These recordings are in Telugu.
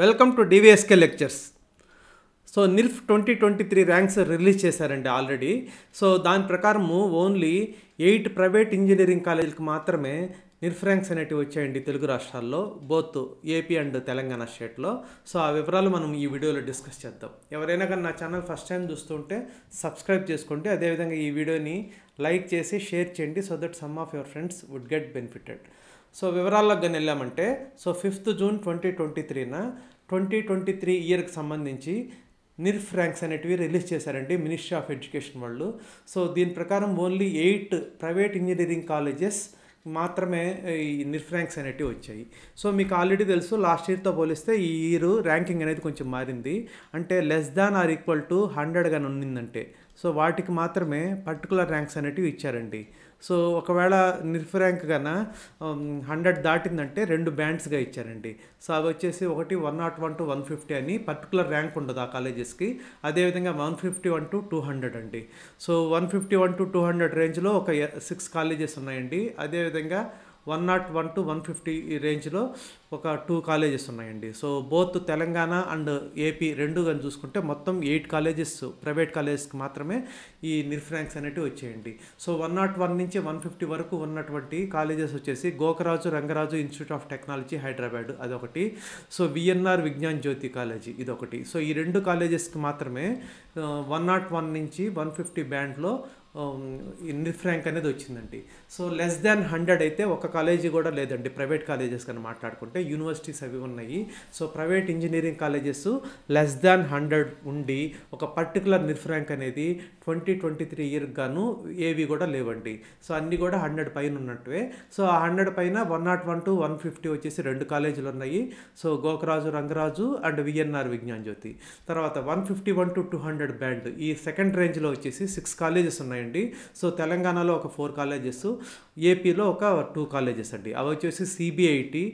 welcome to DVSK lectures so NIRF twenty twenty three ranks release చేశారండి ఆల్రెడీ సో దాని ప్రకారము ఓన్లీ ఎయిట్ ప్రైవేట్ ఇంజనీరింగ్ కాలేజీలకు మాత్రమే నిర్ఫ్ ర్యాంక్స్ అనేటివి వచ్చాయండి తెలుగు రాష్ట్రాల్లో బోత్ ఏపీ అండ్ తెలంగాణ స్టేట్లో సో ఆ వివరాలు మనం ఈ వీడియోలో డిస్కస్ చేద్దాం ఎవరైనా కానీ నా ఛానల్ ఫస్ట్ టైం చూస్తుంటే సబ్స్క్రైబ్ చేసుకోండి అదేవిధంగా ఈ వీడియోని లైక్ చేసి షేర్ చేయండి so that some of your friends would get benefited so వివరాల్లోకి కానీ వెళ్ళామంటే so fifth June twenty twenty త్రీన ట్వంటీ ట్వంటీ త్రీ ఇయర్కి సంబంధించి నిర్ఫ్ ర్యాంక్స్ అనేటివి రిలీజ్ చేశారండి మినిస్ట్రీ ఆఫ్ ఎడ్యుకేషన్ వాళ్ళు సో దీని ప్రకారం only eight private engineering colleges మాత్రమే ఈ నిర్ ర్యాంక్స్ అనేటివి వచ్చాయి సో మీకు ఆల్రెడీ తెలుసు లాస్ట్ ఇయర్తో పోలిస్తే ఈ ఇయర్ ర్యాంకింగ్ అనేది కొంచెం మారింది అంటే less than or equal to hundred కానీ ఉన్నిందంటే సో వాటికి మాత్రమే పర్టికులర్ ర్యాంక్స్ అనేటివి ఇచ్చారండి సో ఒకవేళ నిర్ఫ్రాంక్గాన హండ్రెడ్ దాటిందంటే రెండు బ్యాండ్స్గా ఇచ్చారండి సో అవి వచ్చేసి ఒకటి one nought one to one fifty అని పర్టికులర్ ర్యాంక్ ఉండదు ఆ కాలేజెస్కి అదేవిధంగా one fifty one to two hundred అండి so one fifty one to two hundred రేంజ్లో ఒక సిక్స్ కాలేజెస్ ఉన్నాయండి అదేవిధంగా one nought one to one fifty రేంజ్లో ఒక టూ కాలేజెస్ ఉన్నాయండి so both Telangana and AP రెండు కానీ చూసుకుంటే మొత్తం ఎయిట్ కాలేజెస్ ప్రైవేట్ కాలేజెస్కి మాత్రమే ఈ నిర్ఫ్రాంక్స్ అనేటివి వచ్చేయండి సో వన్ నాట్ వన్ నుంచి వన్ ఫిఫ్టీ వరకు ఉన్నటువంటి కాలేజెస్ వచ్చేసి Gokaraju Rangaraju institute of technology Hyderabad అదొకటి సో విఎన్ఆర్ విజ్ఞాన్ జ్యోతి కాలేజీ ఇదొకటి సో ఈ రెండు కాలేజెస్కి మాత్రమే వన్ నాట్ వన్ నుంచి వన్ ఫిఫ్టీ బ్యాండ్లో ఇన్ um, ఫ్రాంక్ అనేది వచ్చిందండి సో లెస్ దాన్ హండ్రెడ్ అయితే ఒక కాలేజీ కూడా లేదండి ప్రైవేట్ కాలేజెస్ కానీ మాట్లాడుకుంటే యూనివర్సిటీస్ అవి ఉన్నాయి so private engineering colleges less than hundred ఉండి ఒక పర్టికులర్ నిర్ఫ్రాంక్ అనేది ట్వంటీ ట్వంటీ త్రీ ఇయర్ గాను ఏవి కూడా లేవండి సో అన్నీ కూడా హండ్రెడ్ పైన ఉన్నట్టువే సో ఆ హండ్రెడ్ పైన one nought one to one fifty వచ్చేసి రెండు కాలేజీలు ఉన్నాయి so Gokaraju Rangaraju and VNR Vignan Jyothi తర్వాత one fifty one to two hundred band ఈ సెకండ్ రేంజ్లో వచ్చేసి సిక్స్ కాలేజెస్ ఉన్నాయి ఉంటాయండి సో తెలంగాణలో ఒక ఫోర్ కాలేజెస్ ఏపీలో ఒక టూ కాలేజెస్ అండి అవి వచ్చేసి CBIT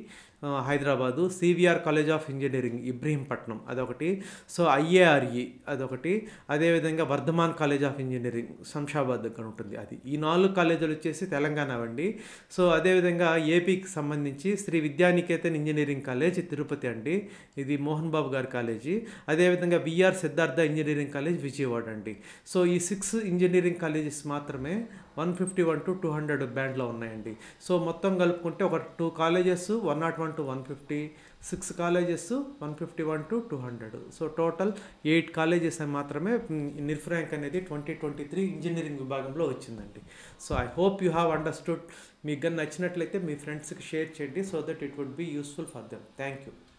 Hyderabad CVR college of engineering Ibrahimpatnam అదొకటి సో ఐఏఆర్ఈ అదొకటి అదేవిధంగా Vardhaman college of engineering Shamshabad దగ్గర ఉంటుంది అది ఈ నాలుగు కాలేజీలు వచ్చేసి తెలంగాణ అండి సో అదేవిధంగా ఏపీకి సంబంధించి శ్రీ విద్యానికేతన్ ఇంజనీరింగ్ కాలేజ్ తిరుపతి అండి ఇది మోహన్ బాబు గారి కాలేజీ అదేవిధంగా BR Siddhartha engineering college Vijayawada అండి సో ఈ సిక్స్ ఇంజనీరింగ్ కాలేజెస్ మాత్రమే one fifty one to two hundred బ్యాండ్లో ఉన్నాయండి సో మొత్తం కలుపుకుంటే ఒక two colleges one nought one to one fifty six colleges one fifty one to two hundred so total eight colleges మాత్రమే నిర్ఫ్రాంక్ అనేది ట్వంటీ ట్వంటీ త్రీ ఇంజనీరింగ్ విభాగంలో వచ్చిందండి so I hope you have understood మీకు కానీ నచ్చినట్లయితే మీ ఫ్రెండ్స్కి షేర్ చేయండి so that it would be useful for them thank you